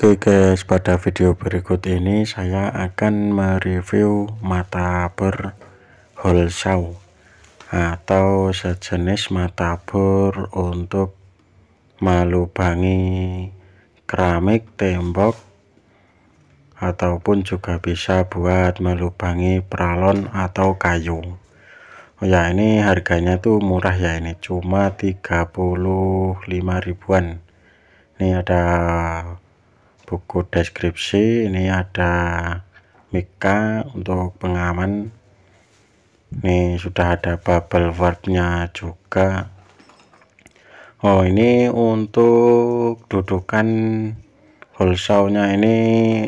Oke guys, pada video berikut ini saya akan mereview mata bor saw atau sejenis mata bor untuk melubangi keramik tembok ataupun juga bisa buat melubangi pralon atau kayu. Oh ya, ini harganya tuh murah ya ini, cuma 35 ribuan. Ini ada buku deskripsi ini ada mika untuk pengaman ini sudah ada bubble nya juga Oh ini untuk dudukan holsaunya ini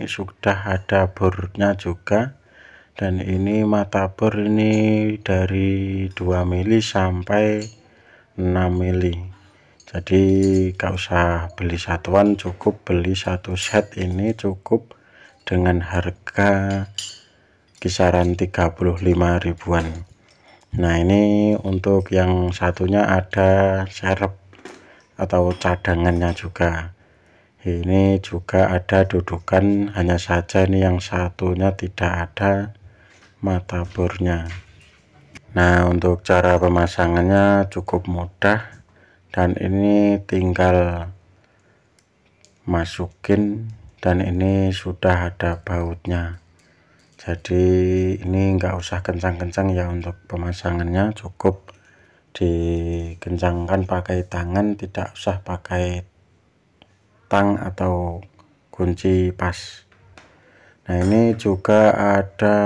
sudah ada nya juga dan ini mata bor ini dari 2 mili sampai 6 mili jadi gak usah beli satuan cukup beli satu set ini cukup dengan harga kisaran 35 ribuan nah ini untuk yang satunya ada serep atau cadangannya juga ini juga ada dudukan hanya saja ini yang satunya tidak ada mata bornya nah untuk cara pemasangannya cukup mudah dan ini tinggal masukin dan ini sudah ada bautnya jadi ini enggak usah kencang-kencang ya untuk pemasangannya cukup dikencangkan pakai tangan tidak usah pakai tang atau kunci pas nah ini juga ada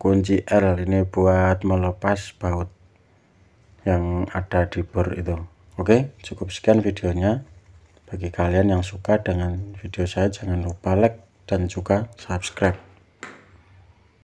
kunci L ini buat melepas baut yang ada di bor itu oke cukup sekian videonya bagi kalian yang suka dengan video saya jangan lupa like dan juga subscribe